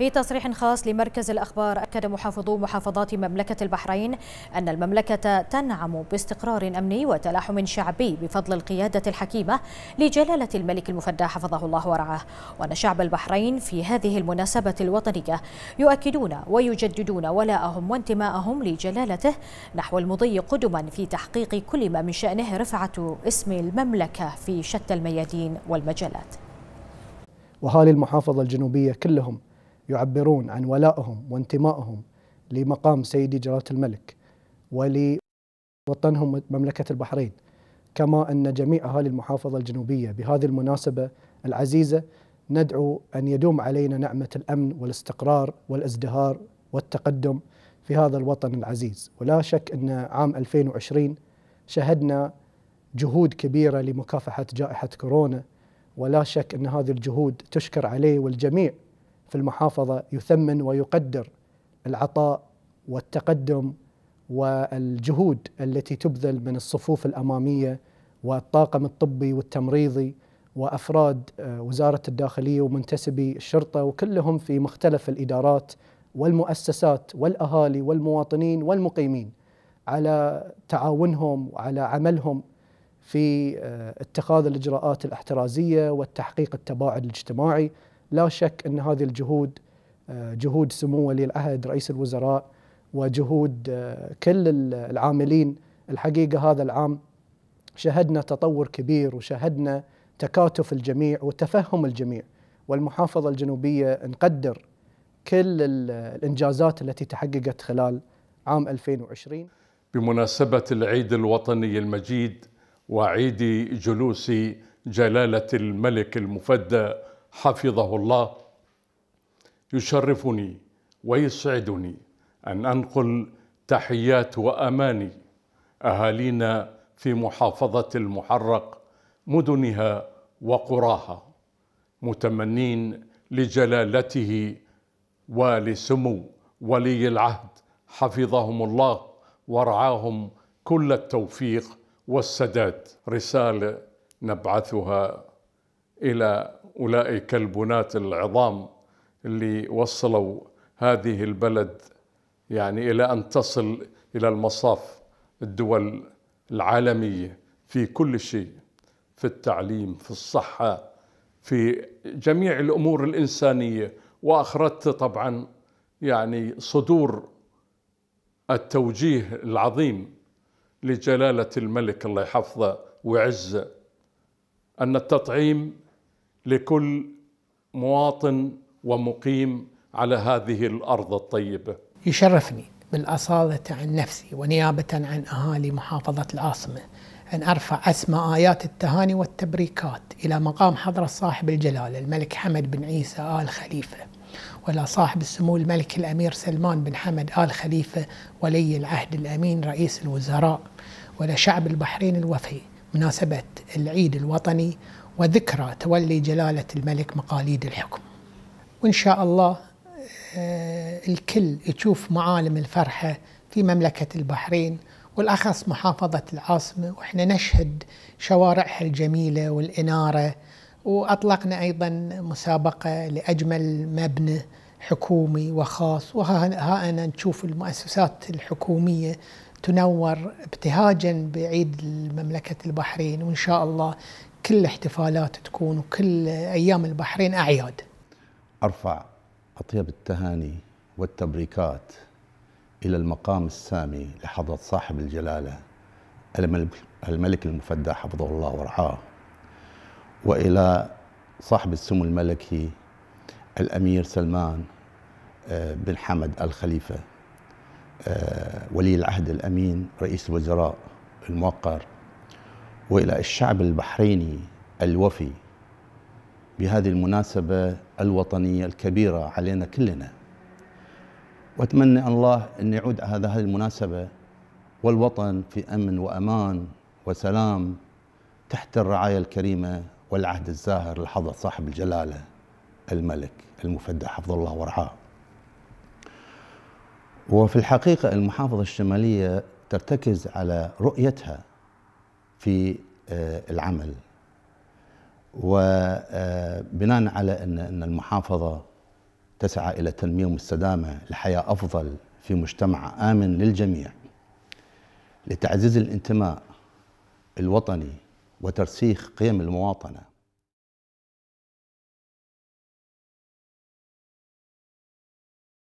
في تصريح خاص لمركز الأخبار أكد محافظو محافظات مملكة البحرين أن المملكة تنعم باستقرار أمني وتلاحم شعبي بفضل القيادة الحكيمة لجلالة الملك المفدى حفظه الله ورعاه وأن شعب البحرين في هذه المناسبة الوطنية يؤكدون ويجددون ولاءهم وانتماءهم لجلالته نحو المضي قدما في تحقيق كل ما من شأنه رفعة اسم المملكة في شتى الميادين والمجالات وهالي المحافظة الجنوبية كلهم يعبرون عن ولائهم وانتمائهم لمقام سيدي جلالة الملك ولوطنهم مملكة البحرين كما أن جميع أهالي المحافظة الجنوبية بهذه المناسبة العزيزة ندعو أن يدوم علينا نعمة الأمن والاستقرار والازدهار والتقدم في هذا الوطن العزيز ولا شك أن عام 2020 شهدنا جهود كبيرة لمكافحة جائحة كورونا ولا شك أن هذه الجهود تشكر عليه والجميع في المحافظة يثمن ويقدر العطاء والتقدم والجهود التي تبذل من الصفوف الأمامية والطاقم الطبي والتمريضي وأفراد آه، وزارة الداخلية ومنتسبي الشرطة وكلهم في مختلف الإدارات والمؤسسات والأهالي والمواطنين والمقيمين على تعاونهم وعلى عملهم في آه، اتخاذ الإجراءات الاحترازية والتحقيق التباعد الاجتماعي لا شك ان هذه الجهود آه، جهود سمو ولي العهد رئيس الوزراء وجهود آه، كل العاملين الحقيقه هذا العام شهدنا تطور كبير وشهدنا تكاتف الجميع وتفهم الجميع والمحافظه الجنوبيه نقدر كل الانجازات التي تحققت خلال عام 2020 بمناسبه العيد الوطني المجيد وعيد جلوس جلاله الملك المفدى حفظه الله يشرفني ويسعدني أن أنقل تحيات وأماني أهالينا في محافظة المحرق مدنها وقراها متمنين لجلالته ولسمو ولي العهد حفظهم الله ورعاهم كل التوفيق والسداد رسالة نبعثها إلى أولئك البناة العظام اللي وصلوا هذه البلد يعني إلى أن تصل إلى المصاف الدول العالمية في كل شيء في التعليم في الصحة في جميع الأمور الإنسانية واخرت طبعا يعني صدور التوجيه العظيم لجلالة الملك الله يحفظه ويعزه أن التطعيم لكل مواطن ومقيم على هذه الارض الطيبه. يشرفني بالاصاله عن نفسي ونيابه عن اهالي محافظه العاصمه أن أرفع أسمى آيات التهاني والتبريكات إلى مقام حضرة صاحب الجلالة الملك حمد بن عيسى آل خليفة ولا صاحب السمو الملك الأمير سلمان بن حمد آل خليفة ولي العهد الأمين رئيس الوزراء ولا شعب البحرين الوفي مناسبة العيد الوطني وذكرى تولي جلالة الملك مقاليد الحكم وإن شاء الله آه، الكل يشوف معالم الفرحة في مملكة البحرين والأخص محافظة العاصمة وإحنا نشهد شوارعها الجميلة والإنارة وأطلقنا أيضا مسابقة لأجمل مبنى حكومي وخاص وها أنا نشوف المؤسسات الحكومية تنور ابتهاجا بعيد مملكة البحرين وإن شاء الله كل احتفالات تكون وكل ايام البحرين اعياد ارفع اطيب التهاني والتبريكات الى المقام السامي لحضره صاحب الجلاله الملك الملك المفدى حفظه الله ورعاه والى صاحب السمو الملكي الامير سلمان آه، بن حمد الخليفه آه، ولي العهد الامين رئيس الوزراء الموقر والى الشعب البحريني الوفي بهذه المناسبه الوطنيه الكبيره علينا كلنا. واتمنى الله ان يعود على هذه المناسبه والوطن في امن وامان وسلام تحت الرعايه الكريمه والعهد الزاهر لحضره صاحب الجلاله الملك المفدى حفظ الله ورعاه. وفي الحقيقه المحافظه الشماليه ترتكز على رؤيتها في آه، العمل وبناء آه، على أن المحافظة تسعى إلى تنمية مستدامة لحياة أفضل في مجتمع آمن للجميع لتعزيز الانتماء الوطني وترسيخ قيم المواطنه